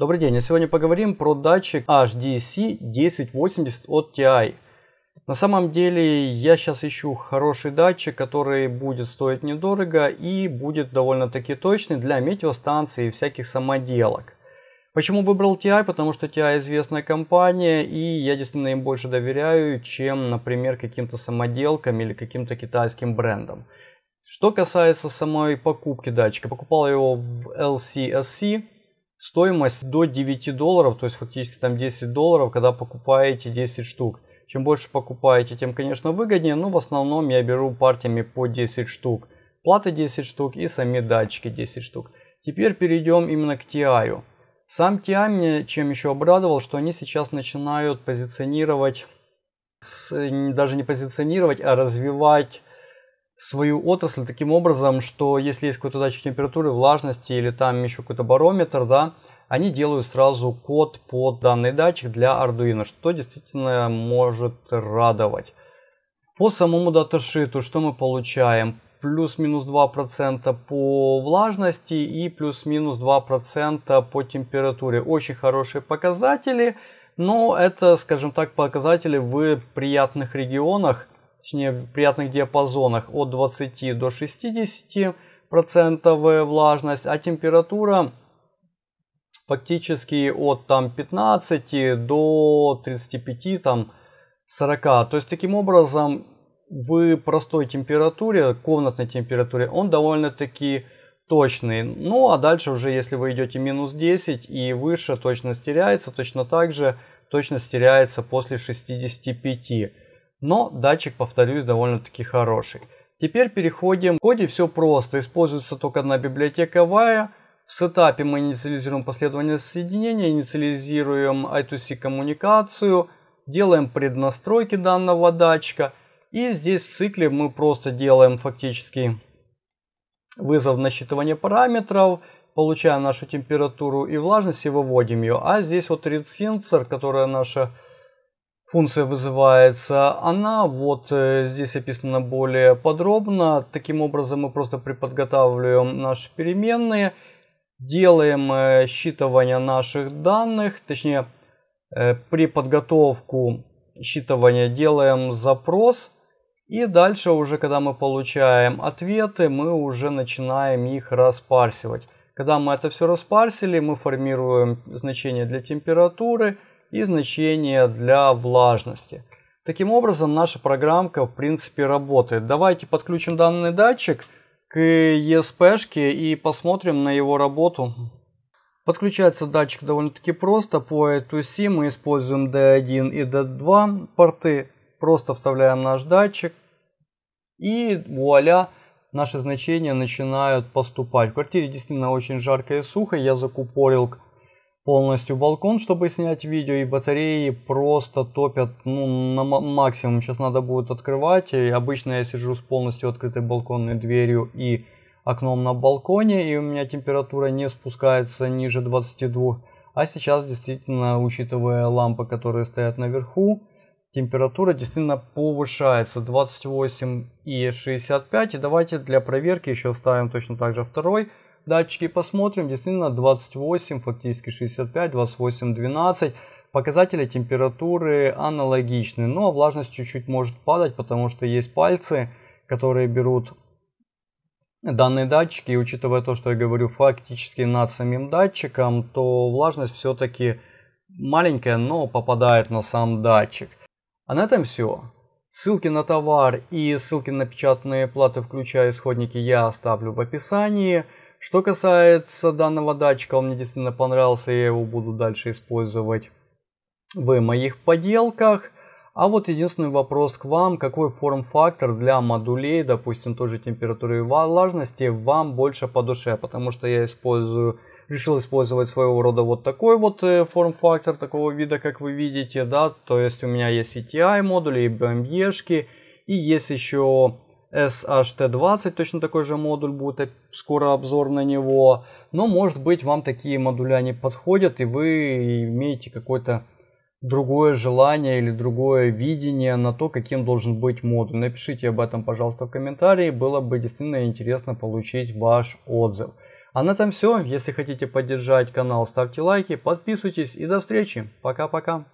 Добрый день, и а сегодня поговорим про датчик HDC 1080 от TI. На самом деле я сейчас ищу хороший датчик, который будет стоить недорого и будет довольно-таки точный для метеостанции и всяких самоделок. Почему выбрал TI? Потому что TI известная компания, и я действительно им больше доверяю, чем, например, каким-то самоделкам или каким-то китайским брендам. Что касается самой покупки датчика, покупал его в LCSC, Стоимость до 9 долларов, то есть фактически там 10 долларов, когда покупаете 10 штук. Чем больше покупаете, тем, конечно, выгоднее, но в основном я беру партиями по 10 штук. Платы 10 штук и сами датчики 10 штук. Теперь перейдем именно к TI. Сам TI мне чем еще обрадовал, что они сейчас начинают позиционировать, даже не позиционировать, а развивать свою отрасль таким образом, что если есть какой-то датчик температуры, влажности или там еще какой-то барометр, да, они делают сразу код под данный датчик для Arduino, что действительно может радовать. По самому даташиту, что мы получаем? Плюс-минус 2% по влажности и плюс-минус 2% по температуре. Очень хорошие показатели, но это, скажем так, показатели в приятных регионах – точнее приятных диапазонах от 20 до 60 процентовая влажность, а температура фактически от там 15 до 35 там 40. То есть таким образом в простой температуре, комнатной температуре, он довольно-таки точный. Ну а дальше уже если вы идете минус 10 и выше точность теряется, точно так же точность теряется после 65 но датчик, повторюсь, довольно-таки хороший. Теперь переходим. В коде все просто. Используется только одна библиотека VAIA. В сетапе мы инициализируем последовательность соединения, инициализируем I2C коммуникацию, делаем преднастройки данного датчика. И здесь в цикле мы просто делаем фактически вызов насчитывания параметров, получаем нашу температуру и влажность и выводим ее. А здесь вот ред сенсор, которая наша функция вызывается, она вот э, здесь описана более подробно. Таким образом мы просто приподготавливаем наши переменные, делаем э, считывание наших данных, точнее э, при подготовку считывания делаем запрос и дальше уже когда мы получаем ответы, мы уже начинаем их распарсивать. Когда мы это все распарсили, мы формируем значение для температуры – и значение для влажности. Таким образом, наша программка в принципе работает. Давайте подключим данный датчик к ESP-шке и посмотрим на его работу. Подключается датчик довольно-таки просто. По A2C мы используем D1 и D2 порты. Просто вставляем наш датчик и вуаля, наши значения начинают поступать. В квартире действительно очень жарко и сухо. Я закупорил полностью балкон, чтобы снять видео, и батареи просто топят ну, на максимум. Сейчас надо будет открывать, и обычно я сижу с полностью открытой балконной дверью и окном на балконе, и у меня температура не спускается ниже 22. А сейчас действительно, учитывая лампы, которые стоят наверху, температура действительно повышается 28 и 65. И давайте для проверки еще вставим точно так же второй датчики посмотрим, действительно 28, фактически 65, 28, 12. Показатели температуры аналогичны, но влажность чуть-чуть может падать, потому что есть пальцы, которые берут данные датчики, и учитывая то, что я говорю фактически над самим датчиком, то влажность все-таки маленькая, но попадает на сам датчик. А на этом все. Ссылки на товар и ссылки на печатные платы, включая исходники, я оставлю в описании. Что касается данного датчика, он мне действительно понравился, я его буду дальше использовать в моих поделках. А вот единственный вопрос к вам, какой форм-фактор для модулей, допустим, той же температуры и влажности, вам больше по душе, потому что я использую, решил использовать своего рода вот такой вот э, форм-фактор такого вида, как вы видите, да, то есть у меня есть CTI модули и BME-шки, и есть еще SHT20, точно такой же модуль будет, э, скоро обзор на него. Но может быть вам такие модуля не подходят и вы имеете какое-то другое желание или другое видение на то, каким должен быть модуль. Напишите об этом, пожалуйста, в комментарии. Было бы действительно интересно получить ваш отзыв. А на этом все. Если хотите поддержать канал, ставьте лайки, подписывайтесь и до встречи. Пока-пока.